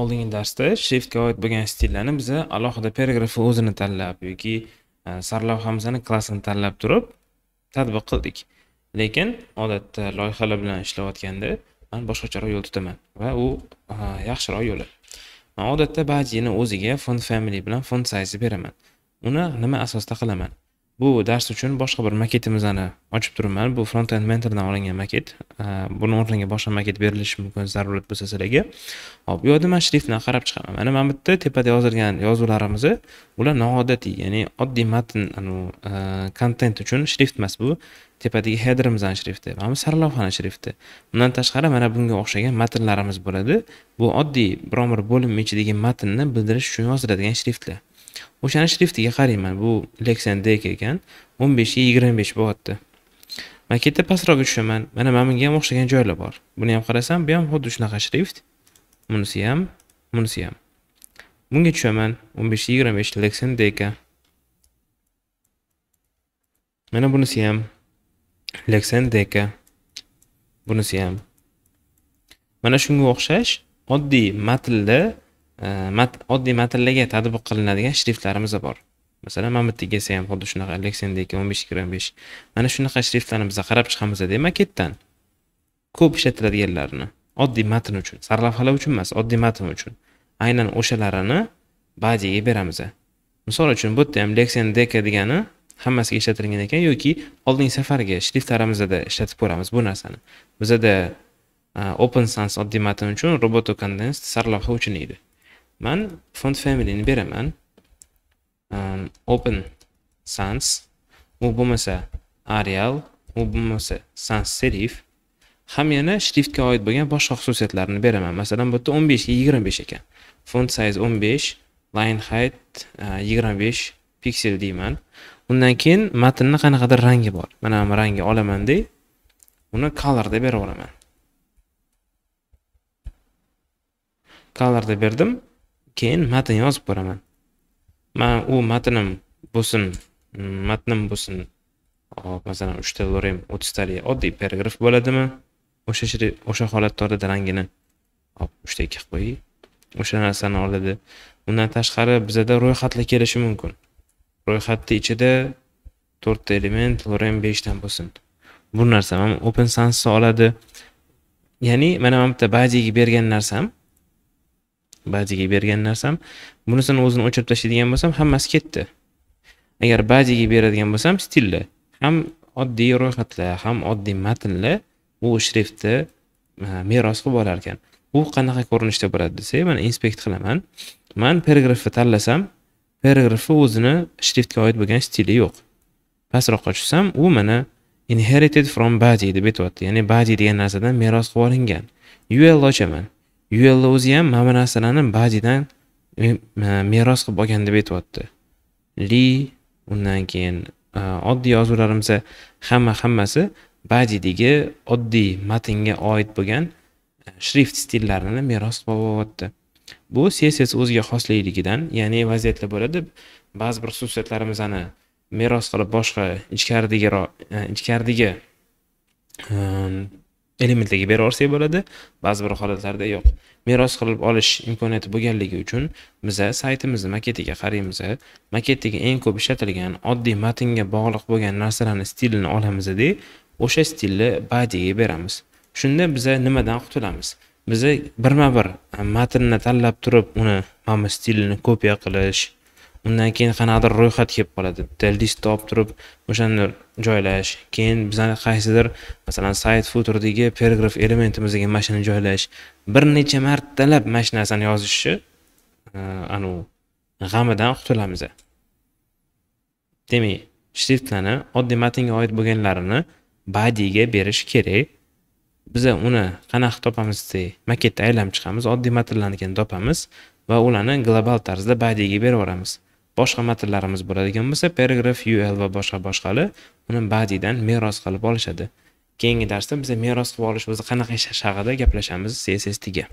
oldingi darsda shiftga oid bo'lgan stillarni biz alohida paragrafni o'zini tanlab yoki e, sarlavhamizni klassini tanlab turib tadbiq qildik lekin odatda loyihalar bilan ishlayotganda man boshqacharoq yo'l tutaman va u e, yaxshiroq yo'li man odatda bajini o'ziga font family bilan font size beraman uni nima asosida qilaman bu dars uchun boshqa bir maketimizni ochib turibman bu front end mentordan olingan maket buni o'rniga boshqa maket berilishi mumkin zarurat bo'lsa sizlarga hop bu yerda man shriftdan qarab chiqaman mana mana bu yerda tepada yozilgan yozuvlarimiz bular noodatiy ya'ni oddiy matn kontent uchun shrift emas bu tepadagi headerimizni shrifti mana bu sarlavhani shrifti bundan tashqari mana bunga o'xshagan matnlarimiz bo'ladi bu oddiy biron bir bo'lim ichidagi matnni bildirish uchun yoziladigan shriftlar o'shani shriftiga qarayman bu dek ekan o'n beshga yigirma besh bo'lyapti maketda pastroqqa tushaman mana mana bunga ham o'xshagan joylar bor buni ham qarasam bu ham xuddi shunaqa shrift bunisi ham bunisi ham bunga tushaman o'n beshga yigirma besh deka mana bunisi ham deka bunisi ham mana shunga o'xshash oddiy matnda mat oddiy matnlarga tatbiq qilinadigan shriftlarimiz bor masalan mana bu yerdagi ham xuddi shunaqa leksendagi o'n besh ikki besh mana shunaqa shriftlarni biza qarab chiqamiz demak maketdan ko'p ishlatiladiganlarini oddiy matn uchun sarlavhalar uchun emas oddiy matn uchun aynan o'shalarini badiiyga beramiz misol uchun bu yerda ham leksen deka degani hammasiga ishlatilgan ekan yoki oldingi safargi shriftlarimizda ishlatib ko'ramiz bu narsani bizada e, open sans oddiy matn uchun roboto condensed sarlavha uchun edi man font familyni beraman um, ähm, open sans u bo'lmasa arial u bo'lmasa sans serif ham yana shriftga oid bo'lgan boshqa xususiyatlarni beraman masalan bu yerda o'n beshga yigirma besh ekan font size o'n besh line height äh, yigirma besh piksel deyman undan keyin matnni qanaqadir rangi bor mana bu rangni olamanda uni deb berib yuboraman deb berdim keyin matn yozib ko'raman man u matnim bo'lsin matnim bo'lsin hop masalan uchta lorem o'ttiztalik oddiy paragraf bo'ladimi o'sha o'sha holatda oladi rangini hop uchta ikki qilib qo'ying o'sha narsani oladi undan tashqari bizada ro'yxatlar kelishi mumkin ro'yxatni ichida to'rtta element lorem beshdan bo'lsin bu narsa ham open sansni oladi ya'ni mana mana bitta bazaga bergan narsam ba'ziga bergan narsam bunisini o'zini o'chirib tashlaydigan bo'lsam hammasi ketdi agar ba'ziga beradigan bo'lsam stilda ham oddiy ro'yxatlar ham oddiy matnlar u shriftni e, meros qilib olar ekan u qanaqa ko'rinishda bo'ladi desak mana inspekt qilaman man paragrafni tanlasam paragrafni o'zini shriftga oid bo'lgan stili yo'q pastroqqa tushsam u mana inherited from badi deb aytyapti ya'ni badi degan narsadan meros qilib olingan ul ochaman u yerda o'zi ham mana bu narsalarni badidan e, meros qilib olgan deb aytyapti li undan keyin e, oddiy yozuvlarimiz hamma hammasi badiydagi oddiy matnga oid bo'lgan e, shrift stillarini meros qilib olyapti bu css o'ziga xosligidan ya'ni vaziyatlar bo'ladi ba'zi bir xususiyatlarimizni meros qilib boshqa ichkaridagi ichkaridagi elementlarga bera olsak bo'ladi ba'zi bir holatlarda yo'q meros qilib olish imkoniyati bo'lganligi uchun biza saytimizni maketiga qaraymiz maketdagi eng ko'p ishlatilgan oddiy matnga bog'liq bo'lgan narsalarni stilini olamizda o'sha stilni badiga beramiz shunda biza nimadan qutulamiz biza birma bir matnni tanlab turib uni mana bu stilini kopiya qilish undan keyin qanaqadir ro'yxat kelib qoladi bitta list turib o'shani joylash keyin bizani qaysidir masalan sayt futeridagi paragraf elementimizga mana shuni joylash bir necha martalab mana shu narsani yozishni e, anavi g'amidan qutulamiz demak shriftlarni oddiy matnga oid bo'lganlarini badiyga berish kerak biza uni qanaqa topamiz desak maketda aylanib chiqamiz oddiy matnlarnikini topamiz va ularni global tarzda badiyga berib yuboramiz boshqa matnlarimiz bo'ladigan bo'lsa paragraf ul va boshqa boshqalar uni badiydan meros qilib olishadi keyingi darsda biza meros qilib olish o'zi qanaqa ishlash haqida gaplashamiz sessiya